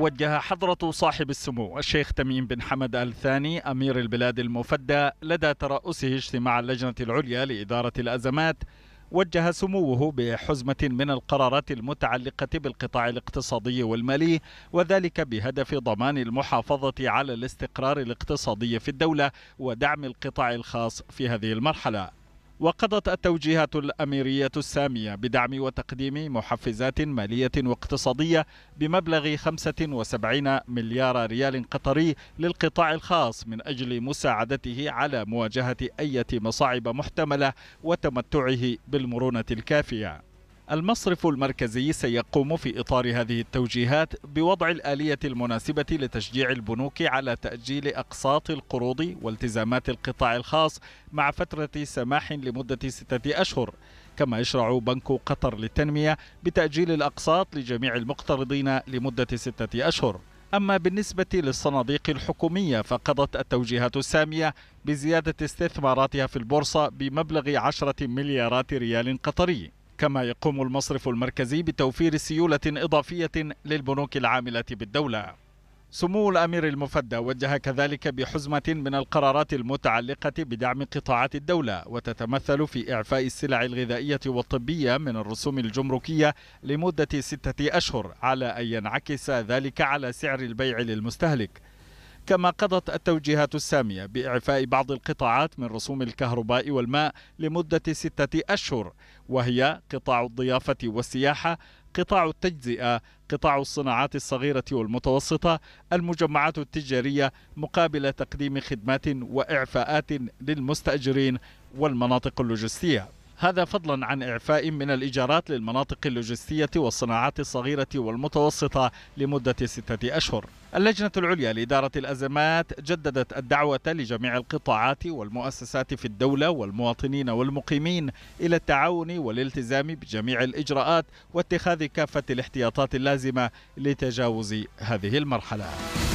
وجه حضرة صاحب السمو الشيخ تميم بن حمد آل ثاني أمير البلاد المفدى لدى ترأسه اجتماع اللجنة العليا لإدارة الأزمات وجه سموه بحزمة من القرارات المتعلقة بالقطاع الاقتصادي والمالي وذلك بهدف ضمان المحافظة على الاستقرار الاقتصادي في الدولة ودعم القطاع الخاص في هذه المرحلة وقضت التوجيهات الأميرية السامية بدعم وتقديم محفزات مالية واقتصادية بمبلغ 75 مليار ريال قطري للقطاع الخاص من أجل مساعدته على مواجهة أي مصاعب محتملة وتمتعه بالمرونة الكافية المصرف المركزي سيقوم في إطار هذه التوجيهات بوضع الآلية المناسبة لتشجيع البنوك على تأجيل أقساط القروض والتزامات القطاع الخاص مع فترة سماح لمدة ستة أشهر كما يشرع بنك قطر للتنمية بتأجيل الأقساط لجميع المقترضين لمدة ستة أشهر أما بالنسبة للصناديق الحكومية فقضت التوجيهات السامية بزيادة استثماراتها في البورصة بمبلغ 10 مليارات ريال قطري كما يقوم المصرف المركزي بتوفير سيولة إضافية للبنوك العاملة بالدولة سمو الأمير المفدى وجه كذلك بحزمة من القرارات المتعلقة بدعم قطاعات الدولة وتتمثل في إعفاء السلع الغذائية والطبية من الرسوم الجمركية لمدة ستة أشهر على أن ينعكس ذلك على سعر البيع للمستهلك كما قضت التوجيهات السامية بإعفاء بعض القطاعات من رسوم الكهرباء والماء لمدة ستة أشهر وهي قطاع الضيافة والسياحة قطاع التجزئة قطاع الصناعات الصغيرة والمتوسطة المجمعات التجارية مقابل تقديم خدمات وإعفاءات للمستأجرين والمناطق اللوجستية هذا فضلا عن إعفاء من الإيجارات للمناطق اللوجستية والصناعات الصغيرة والمتوسطة لمدة ستة أشهر اللجنة العليا لإدارة الأزمات جددت الدعوة لجميع القطاعات والمؤسسات في الدولة والمواطنين والمقيمين إلى التعاون والالتزام بجميع الإجراءات واتخاذ كافة الاحتياطات اللازمة لتجاوز هذه المرحلة